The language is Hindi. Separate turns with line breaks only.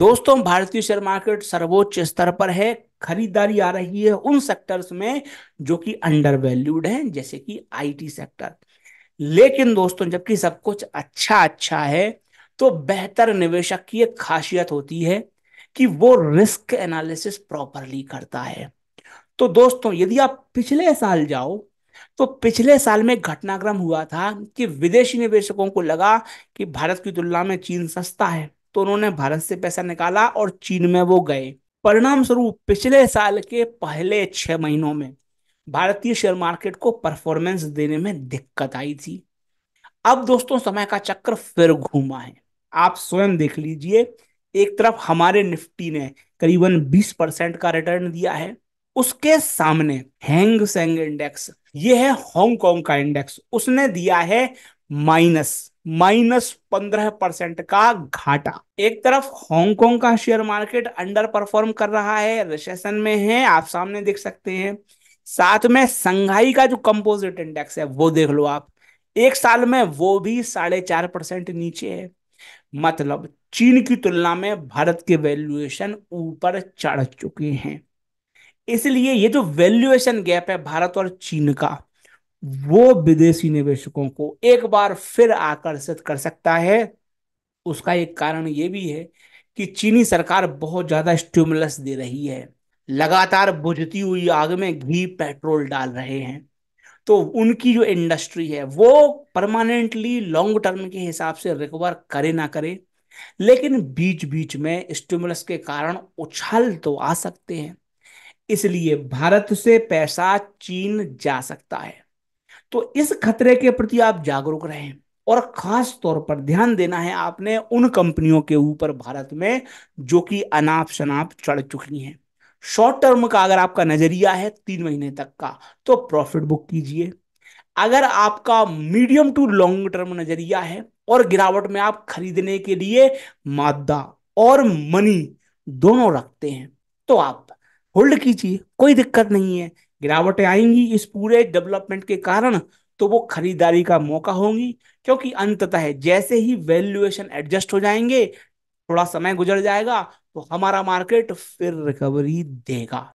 दोस्तों भारतीय शेयर मार्केट सर्वोच्च स्तर पर है खरीदारी आ रही है उन सेक्टर्स में जो कि अंडर वैल्यूड है जैसे कि आईटी सेक्टर लेकिन दोस्तों जबकि सब कुछ अच्छा अच्छा है तो बेहतर निवेशक की एक खासियत होती है कि वो रिस्क एनालिसिस प्रॉपरली करता है तो दोस्तों यदि आप पिछले साल जाओ तो पिछले साल में घटनाक्रम हुआ था कि विदेशी निवेशकों को लगा कि भारत की तुलना में चीन सस्ता है तो उन्होंने भारत से पैसा निकाला और चीन में वो गए परिणाम स्वरूप पिछले साल के पहले छह महीनों में भारतीय शेयर मार्केट को परफॉर्मेंस देने में दिक्कत आई थी अब दोस्तों समय का चक्र फिर घूमा है आप स्वयं देख लीजिए एक तरफ हमारे निफ्टी ने करीबन 20 परसेंट का रिटर्न दिया है उसके सामने हैंग सेंग इंडेक्स ये है हांगकांग का इंडेक्स उसने दिया है माइनस माइनस पंद्रह परसेंट का घाटा एक तरफ हांगकांग का शेयर मार्केट अंडर परफॉर्म कर रहा है रिसेशन में है आप सामने देख सकते हैं साथ में संघाई का जो कंपोजिट इंडेक्स है वो देख लो आप एक साल में वो भी साढ़े चार परसेंट नीचे है मतलब चीन की तुलना में भारत के वैल्यूएशन ऊपर चढ़ चुके हैं इसलिए ये जो वैल्यूएशन गैप है भारत और चीन का वो विदेशी निवेशकों को एक बार फिर आकर्षित कर सकता है उसका एक कारण ये भी है कि चीनी सरकार बहुत ज्यादा स्टिमुलस दे रही है लगातार बुझती हुई आग में घी पेट्रोल डाल रहे हैं तो उनकी जो इंडस्ट्री है वो परमानेंटली लॉन्ग टर्म के हिसाब से रिकवर करे ना करे लेकिन बीच बीच में स्टिमुलस के कारण उछाल तो आ सकते हैं इसलिए भारत से पैसा चीन जा सकता है तो इस खतरे के प्रति आप जागरूक रहें और खास तौर पर ध्यान देना है आपने उन कंपनियों के ऊपर भारत में जो कि अनाप शनाप चढ़ चुकी हैं शॉर्ट टर्म का अगर आपका नजरिया है तीन महीने तक का तो प्रॉफिट बुक कीजिए अगर आपका मीडियम टू लॉन्ग टर्म नजरिया है और गिरावट में आप खरीदने के लिए मादा और मनी दोनों रखते हैं तो आप होल्ड कीजिए कोई दिक्कत नहीं है गिरावटें आएंगी इस पूरे डेवलपमेंट के कारण तो वो खरीदारी का मौका होंगी क्योंकि अंततः जैसे ही वैल्यूएशन एडजस्ट हो जाएंगे थोड़ा समय गुजर जाएगा तो हमारा मार्केट फिर रिकवरी देगा